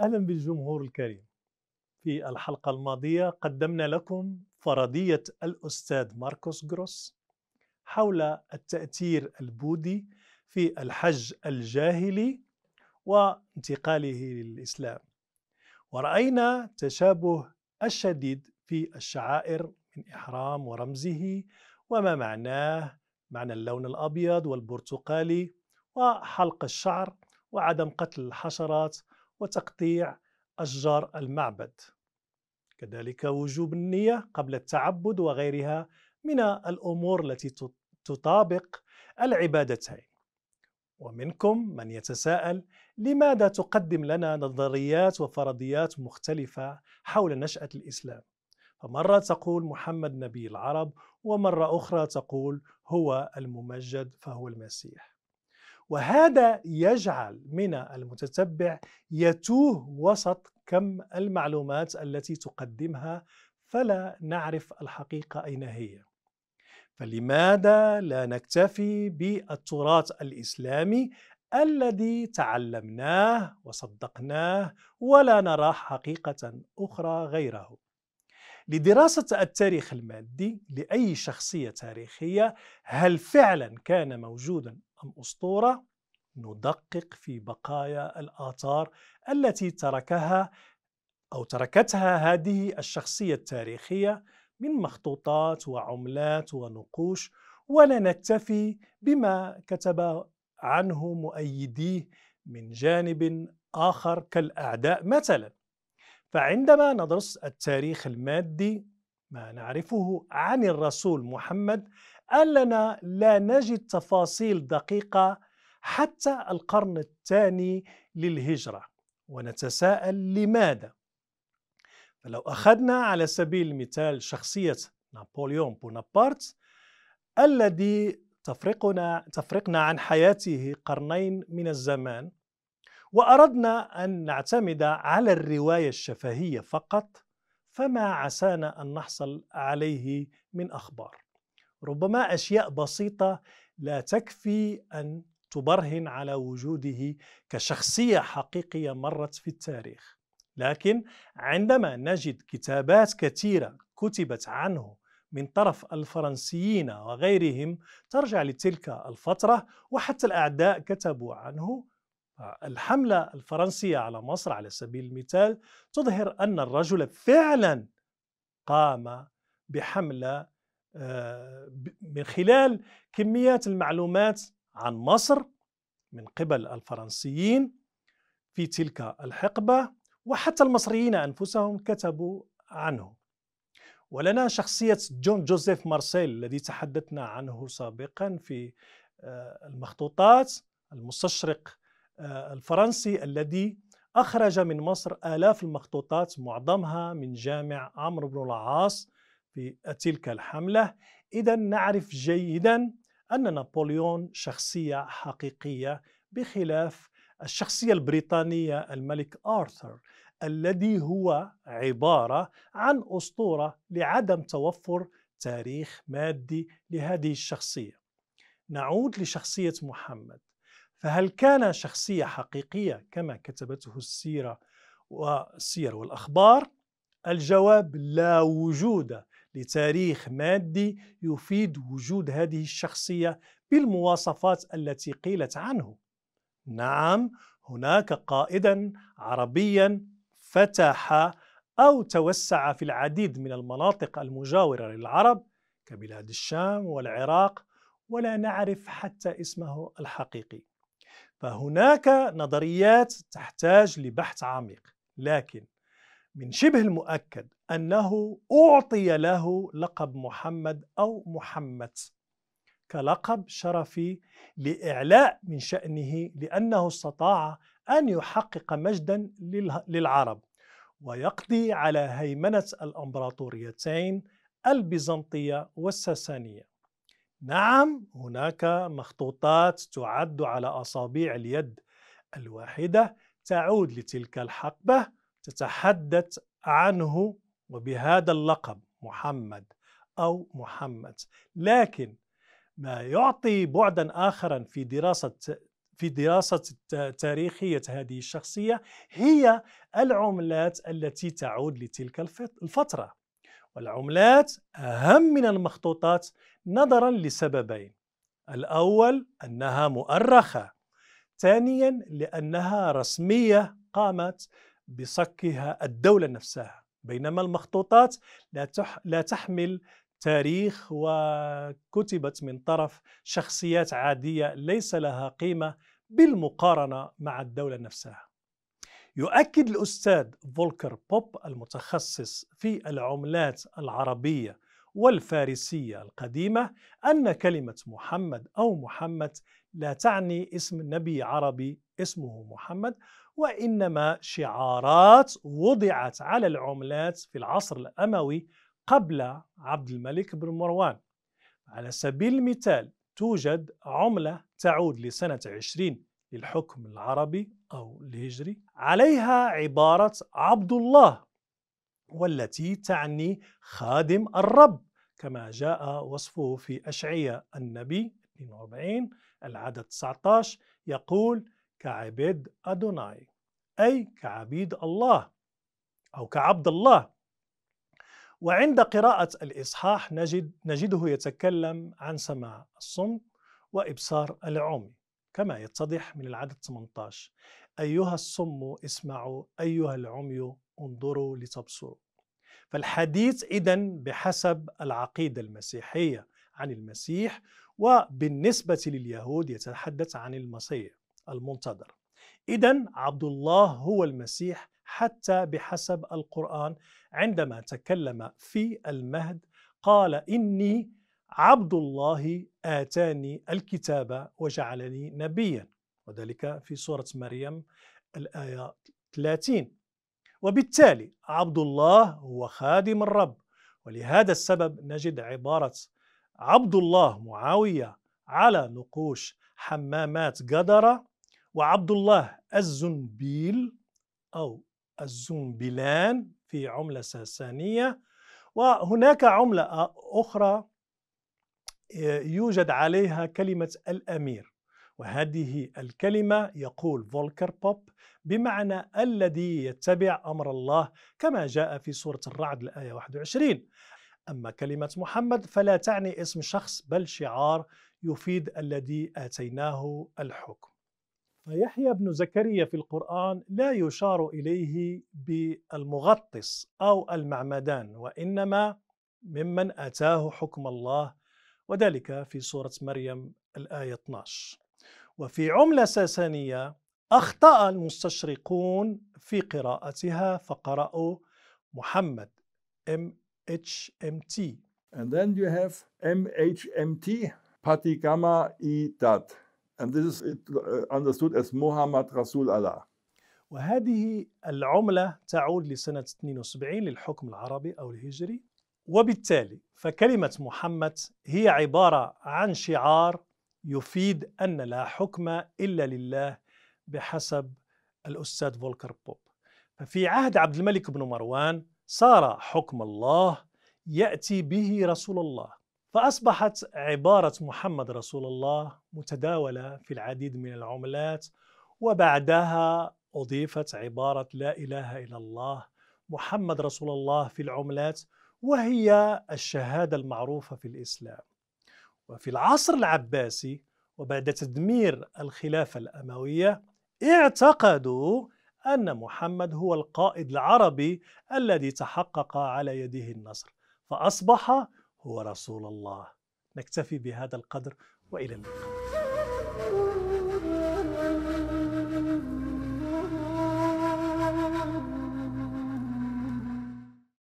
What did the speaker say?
اهلا بالجمهور الكريم. في الحلقه الماضيه قدمنا لكم فرضيه الاستاذ ماركوس جروس حول التاثير البوذي في الحج الجاهلي وانتقاله للاسلام. وراينا تشابه الشديد في الشعائر من احرام ورمزه وما معناه معنى اللون الابيض والبرتقالي وحلق الشعر وعدم قتل الحشرات وتقطيع أشجار المعبد كذلك وجوب النية قبل التعبد وغيرها من الأمور التي تطابق العبادتين ومنكم من يتساءل لماذا تقدم لنا نظريات وفرضيات مختلفة حول نشأة الإسلام فمرة تقول محمد نبي العرب ومرة أخرى تقول هو الممجد فهو المسيح وهذا يجعل من المتتبع يتوه وسط كم المعلومات التي تقدمها فلا نعرف الحقيقة أين هي فلماذا لا نكتفي بالتراث الإسلامي الذي تعلمناه وصدقناه ولا نراه حقيقة أخرى غيره لدراسة التاريخ المادي لأي شخصية تاريخية هل فعلا كان موجودا أم أسطورة؟ ندقق في بقايا الآثار التي تركها أو تركتها هذه الشخصية التاريخية من مخطوطات وعملات ونقوش ولا نكتفي بما كتب عنه مؤيديه من جانب آخر كالأعداء مثلا فعندما ندرس التاريخ المادي ما نعرفه عن الرسول محمد أننا لا نجد تفاصيل دقيقة حتى القرن الثاني للهجرة ونتساءل لماذا؟ فلو أخذنا على سبيل المثال شخصية نابليون بونابرت الذي تفرقنا, تفرقنا عن حياته قرنين من الزمان واردنا ان نعتمد على الروايه الشفهيه فقط فما عسانا ان نحصل عليه من اخبار ربما اشياء بسيطه لا تكفي ان تبرهن على وجوده كشخصيه حقيقيه مرت في التاريخ لكن عندما نجد كتابات كثيره كتبت عنه من طرف الفرنسيين وغيرهم ترجع لتلك الفتره وحتى الاعداء كتبوا عنه الحملة الفرنسية على مصر على سبيل المثال تظهر أن الرجل فعلا قام بحملة آه، من خلال كميات المعلومات عن مصر من قبل الفرنسيين في تلك الحقبة وحتى المصريين أنفسهم كتبوا عنه ولنا شخصية جون جوزيف مارسيل الذي تحدثنا عنه سابقا في آه، المخطوطات المستشرق آه، الفرنسي الذي أخرج من مصر آلاف المخطوطات معظمها من جامع عمرو بن العاص في تلك الحملة إذا نعرف جيدا أن نابليون شخصية حقيقية بخلاف الشخصية البريطانية الملك آرثر الذي هو عبارة عن أسطورة لعدم توفر تاريخ مادي لهذه الشخصية نعود لشخصية محمد فهل كان شخصية حقيقية كما كتبته السيرة والسير والأخبار؟ الجواب لا وجود لتاريخ مادي يفيد وجود هذه الشخصية بالمواصفات التي قيلت عنه. نعم، هناك قائدا عربيا فتح أو توسع في العديد من المناطق المجاورة للعرب كبلاد الشام والعراق ولا نعرف حتى اسمه الحقيقي فهناك نظريات تحتاج لبحث عميق لكن من شبه المؤكد أنه أعطي له لقب محمد أو محمد كلقب شرفي لإعلاء من شأنه لأنه استطاع أن يحقق مجدا للعرب ويقضي على هيمنة الأمبراطوريتين البيزنطية والساسانية نعم هناك مخطوطات تعد على أصابع اليد الواحدة تعود لتلك الحقبة تتحدث عنه وبهذا اللقب محمد أو محمد لكن ما يعطي بعدا آخرا في دراسة في دراسة تاريخية هذه الشخصية هي العملات التي تعود لتلك الفترة والعملات أهم من المخطوطات نظرا لسببين الأول أنها مؤرخة ثانيا لأنها رسمية قامت بصكها الدولة نفسها بينما المخطوطات لا, تح لا تحمل تاريخ وكتبت من طرف شخصيات عادية ليس لها قيمة بالمقارنة مع الدولة نفسها يؤكد الأستاذ فولكر بوب المتخصص في العملات العربية والفارسية القديمة أن كلمة محمد أو محمد لا تعني اسم نبي عربي اسمه محمد وإنما شعارات وضعت على العملات في العصر الأموي قبل عبد الملك بن مروان على سبيل المثال توجد عملة تعود لسنة 20 للحكم العربي أو الهجري عليها عبارة عبد الله والتي تعني خادم الرب كما جاء وصفه في أشعية النبي 42 العدد 19 يقول كعبد أدوناي أي كعبيد الله أو كعبد الله وعند قراءة الإصحاح نجد نجده يتكلم عن سماع الصم وإبصار العمي كما يتضح من العدد 18 أيها الصم اسمعوا أيها العمي انظروا لتبصروا فالحديث إذا بحسب العقيدة المسيحية عن المسيح وبالنسبة لليهود يتحدث عن المسيح المنتظر إذا عبد الله هو المسيح حتى بحسب القرآن عندما تكلم في المهد قال إني عبد الله آتاني الكتاب وجعلني نبيا وذلك في سورة مريم الآية 30 وبالتالي عبد الله هو خادم الرب ولهذا السبب نجد عبارة عبد الله معاوية على نقوش حمامات قدرة وعبد الله الزنبيل أو الزنبلان في عملة ساسانية وهناك عملة أخرى يوجد عليها كلمة الأمير وهذه الكلمة يقول فولكر بوب بمعنى الذي يتبع أمر الله كما جاء في سورة الرعد الآية 21 أما كلمة محمد فلا تعني اسم شخص بل شعار يفيد الذي آتيناه الحكم فيحيى بن زكريا في القرآن لا يشار إليه بالمغطس أو المعمدان وإنما ممن أتاه حكم الله وذلك في سورة مريم الآية 12 وفي عملة ساسانية أخطأ المستشرقون في قراءتها فقرأوا محمد T And then you have M M H T Pati Gamma E Dat And this is it, uh, understood as Muhammad Rasul Allah وهذه العملة تعود لسنة 72 للحكم العربي أو الهجري وبالتالي فكلمة محمد هي عبارة عن شعار يفيد أن لا حكم إلا لله بحسب الأستاذ فولكر بوب ففي عهد عبد الملك بن مروان صار حكم الله يأتي به رسول الله فأصبحت عبارة محمد رسول الله متداولة في العديد من العملات وبعدها أضيفت عبارة لا إله إلا الله محمد رسول الله في العملات وهي الشهادة المعروفة في الإسلام وفي العصر العباسي وبعد تدمير الخلافة الأموية اعتقدوا أن محمد هو القائد العربي الذي تحقق على يده النصر فأصبح هو رسول الله نكتفي بهذا القدر وإلى اللقاء